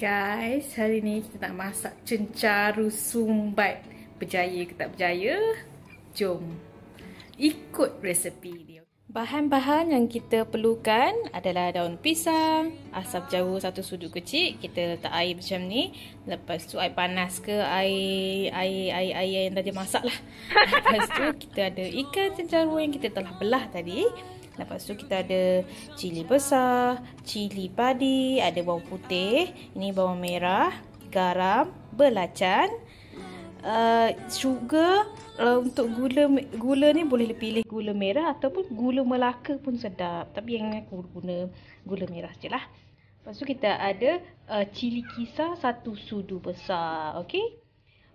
Guys, hari ni kita nak masak cencaru sumbat. Berjaya ke tak berjaya? Jom. Ikut resepi dia. Bahan-bahan yang kita perlukan adalah daun pisang, asap jawa satu sudu kecil, kita letak air macam ni. Lepas tu air panas ke air air air air, air yang tadi masak lah. Lepas tu kita ada ikan cencaru yang kita telah belah tadi. Lepas tu kita ada cili besar, cili padi, ada bawang putih, ini bawang merah, garam, belacan, uh, sugar. Uh, untuk gula gula ni boleh pilih gula merah ataupun gula melaka pun sedap. Tapi yang aku guna gula merah je lah. Lepas tu kita ada uh, cili kisar satu sudu besar. Okay?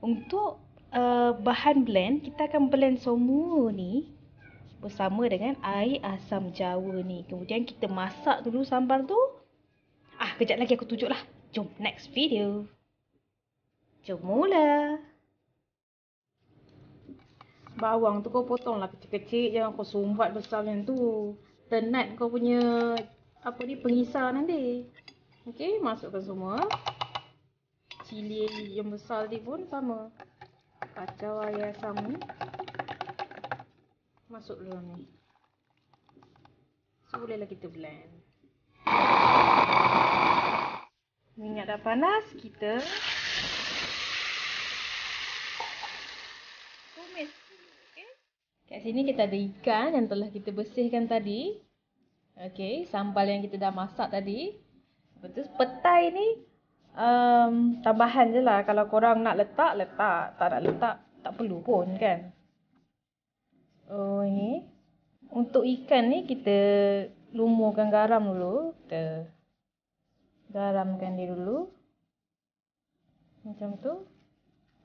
Untuk uh, bahan blend, kita akan blend semua ni bersama dengan air asam jawa ni. Kemudian kita masak dulu sambal tu. Ah, kejap lagi aku tunjuklah. Jom next video. Jom mula. Bawang tu kau potonglah kecil-kecil jangan kau sumbat besar macam tu. Tenat kau punya apa ni pengisar nanti. Okey, masukkan semua. Cili yang besar tadi pun sama. Kacau air asam ni masuk dulu ni so bolehlah kita blend minyak dah panas kita tumis Kat sini kita ada ikan yang telah kita bersihkan tadi. Okey, sambal yang kita dah masak tadi. Betul, petai ni um, tambahan je lah. Kalau korang nak letak, letak. Tak nak letak, tak perlu pun kan. Oh ni. Eh. Untuk ikan ni kita lumurkan garam dulu. Kita garamkan dia dulu. Macam tu.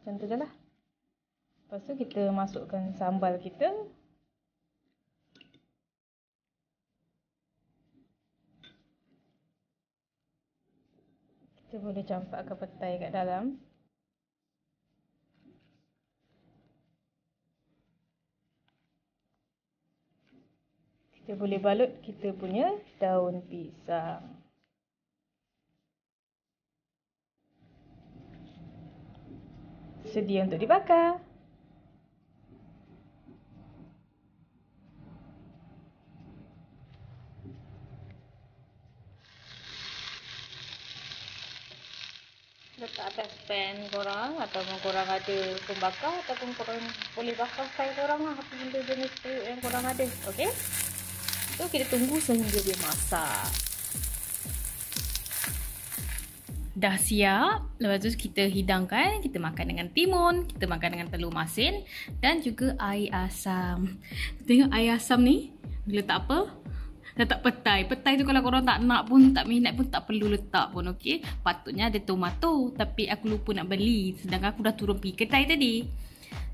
Macam tu je lah. Lepas tu kita masukkan sambal kita. Kita boleh campak ke petai kat dalam. kita boleh balut kita punya daun pisang. Sedia untuk dibakar. Letak atas pan korang ataupun korang ada pembakar ataupun korang boleh bakar style korang lah apa benda jenis periuk yang korang ada. Okay? So kita tunggu sehingga dia masak. Dah siap. Lepas tu kita hidangkan. Kita makan dengan timun. Kita makan dengan telur masin. Dan juga air asam. Tengok air asam ni. Letak apa? Letak petai. Petai tu kalau korang tak nak pun, tak minat pun tak perlu letak pun. Okay? Patutnya ada tomato. Tapi aku lupa nak beli. Sedangkan aku dah turun pergi kedai tadi.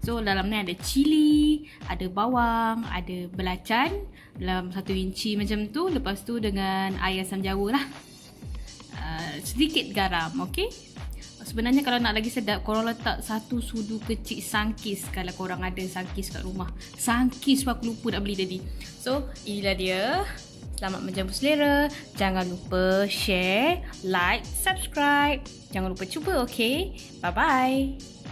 So dalam ni ada cili, ada bawang, ada belacan dalam satu inci macam tu. Lepas tu dengan air asam jawa lah. Uh, sedikit garam, okey? Sebenarnya kalau nak lagi sedap, korang letak satu sudu kecil sangkis kalau korang ada sangkis kat rumah. Sangkis pun aku lupa nak beli tadi. So, inilah dia. Selamat menjamu selera. Jangan lupa share, like, subscribe. Jangan lupa cuba, okay? Bye-bye.